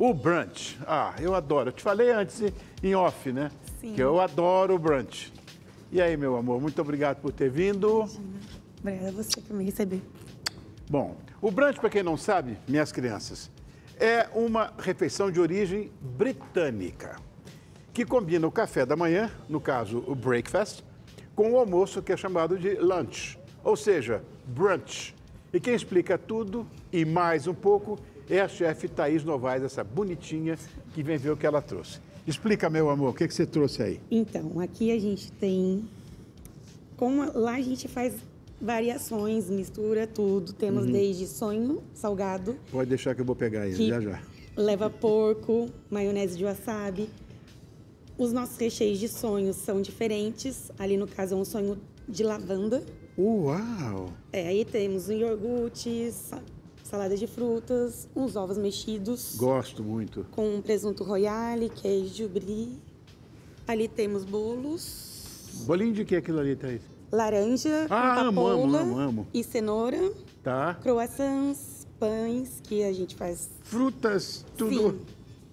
O brunch. Ah, eu adoro. Eu te falei antes em off, né? Sim. Que eu adoro o brunch. E aí, meu amor, muito obrigado por ter vindo. Obrigada a você por me receber. Bom, o brunch, para quem não sabe, minhas crianças, é uma refeição de origem britânica que combina o café da manhã, no caso o breakfast, com o almoço que é chamado de lunch, ou seja, brunch. E quem explica tudo e mais um pouco é a chefe Thaís Novaes, essa bonitinha que vem ver o que ela trouxe. Explica, meu amor, o que, que você trouxe aí? Então, aqui a gente tem. Como lá a gente faz variações, mistura tudo. Temos uhum. desde sonho salgado. Pode deixar que eu vou pegar ele, já já. Leva porco, maionese de wasabi. Os nossos recheios de sonhos são diferentes. Ali no caso é um sonho de lavanda. Uau! É, aí temos um iogurte, salada de frutas, uns ovos mexidos. Gosto muito. Com um presunto royale, queijo brie. Ali temos bolos. Bolinho de que é aquilo ali, Thaís? Laranja, ah, amo, amo, amo, amo. e cenoura. Tá. Croissants, pães que a gente faz. Frutas, tudo. Sim.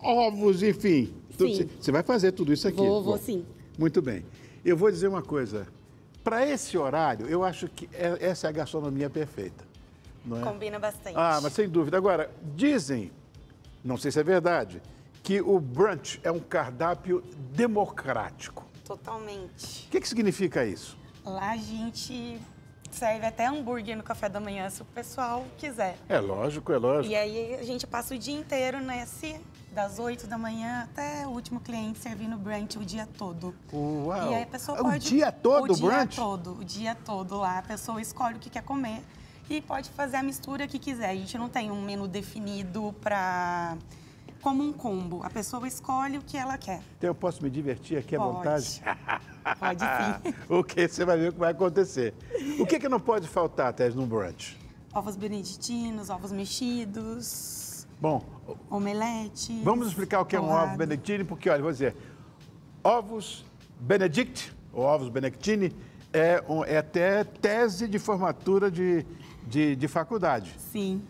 Ovos, enfim. Sim. Você vai fazer tudo isso aqui. Vou, vou sim. Muito bem. Eu vou dizer uma coisa. Para esse horário, eu acho que é, essa é a gastronomia perfeita. Não é? Combina bastante. Ah, mas sem dúvida. Agora, dizem, não sei se é verdade, que o brunch é um cardápio democrático. Totalmente. O que, que significa isso? Lá a gente serve até hambúrguer no café da manhã, se o pessoal quiser. É lógico, é lógico. E aí a gente passa o dia inteiro nesse, das 8 da manhã até o último cliente servindo brunch o dia todo. Uau! E aí a pessoa pode... O dia todo o brunch? O dia todo, o dia todo lá. A pessoa escolhe o que quer comer e pode fazer a mistura que quiser. A gente não tem um menu definido para como um combo. A pessoa escolhe o que ela quer. Então eu posso me divertir aqui à pode. vontade? Pode sim. o que você vai ver o que vai acontecer. O que, é que não pode faltar, Tess, num brunch? Ovos beneditinos, ovos mexidos. Bom. Omelete. Vamos explicar o que colado. é um ovo beneditino, porque, olha, vou dizer, ovos benedict, ou ovos benedictini, é, um, é até tese de formatura de de, de faculdade. Sim.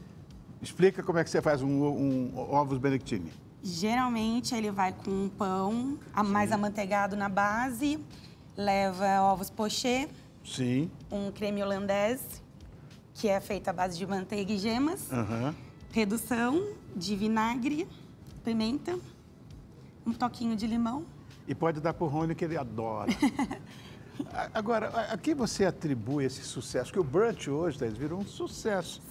Explica como é que você faz um, um, ovos benedictine. Geralmente ele vai com um pão a mais amanteigado na base, leva ovos pochê. Sim. Um creme holandês, que é feito à base de manteiga e gemas. Uhum. Redução de vinagre, pimenta, um toquinho de limão. E pode dar pro Rony, que ele adora. Agora, a que você atribui esse sucesso? Porque o brunch hoje, Thais, virou um sucesso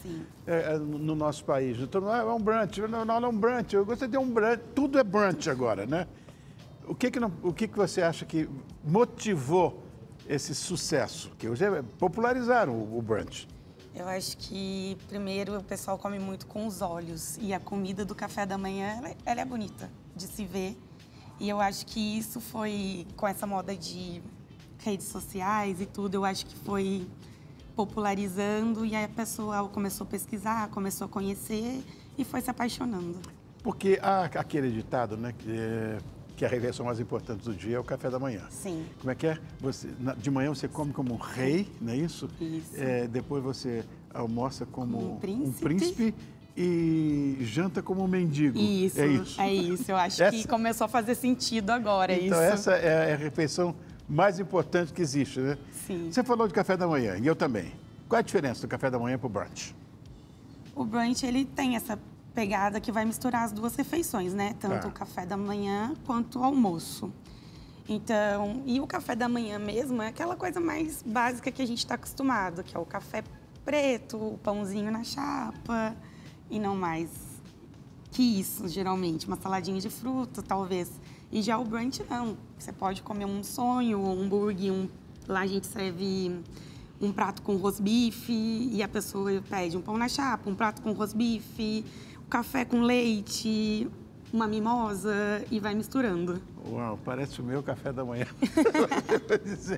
é, é no nosso país. Então, não ah, é um brunch, não, não, é um brunch, eu gostei de um brunch. Tudo é brunch agora, né? O que, que, não, o que, que você acha que motivou esse sucesso? Que hoje é, popularizaram o, o brunch. Eu acho que, primeiro, o pessoal come muito com os olhos. E a comida do café da manhã, ela, é, ela é bonita de se ver. E eu acho que isso foi, com essa moda de redes sociais e tudo, eu acho que foi popularizando e aí a pessoa começou a pesquisar, começou a conhecer e foi se apaixonando. Porque há aquele ditado, né, que, é, que a refeição mais importante do dia é o café da manhã. Sim. Como é que é? Você, na, de manhã você come como um rei, não é isso? Isso. É, depois você almoça como um príncipe. um príncipe. e janta como um mendigo. Isso, é isso. É isso. Eu acho essa... que começou a fazer sentido agora. Então, isso. essa é a refeição mais importante que existe, né? Sim. Você falou de café da manhã, e eu também. Qual é a diferença do café da manhã para o brunch? O brunch, ele tem essa pegada que vai misturar as duas refeições, né? Tanto tá. o café da manhã quanto o almoço. Então, e o café da manhã mesmo é aquela coisa mais básica que a gente está acostumado, que é o café preto, o pãozinho na chapa e não mais que isso, geralmente. Uma saladinha de fruta, talvez e já o brunch não. Você pode comer um sonho, um hambúrguer um... lá a gente serve um prato com rosbife e a pessoa pede um pão na chapa, um prato com rosbife, um café com leite, uma mimosa e vai misturando. Uau, parece o meu café da manhã.